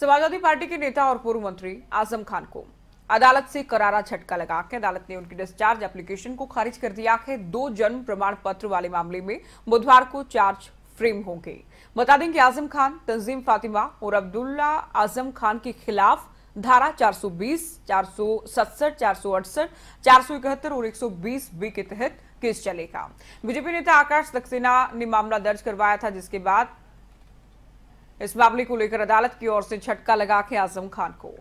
Samajwadi party के नेता और पूर्व मंत्री आजम खान को अदालत से करारा झटका लगा के अदालत ने उनकी डिस्चार्ज एप्लीकेशन को खारिज कर दिया है दो जन्म प्रमाण पत्र वाले मामले में बुधवार को चार्ज फ्रेम होंगे बता दें कि आजम खान तंजीम फातिमा और अब्दुल्ला आजम खान के खिलाफ धारा 420, 467, 468, 471 और 120 बी के तहत केस चलेगा बीजेपी नेता आकाश सक्सेना ने मामला दर्ज करवाया था जिसके बाद इस मामले को लेकर अदालत की ओर से झटका लगा के आजम खान को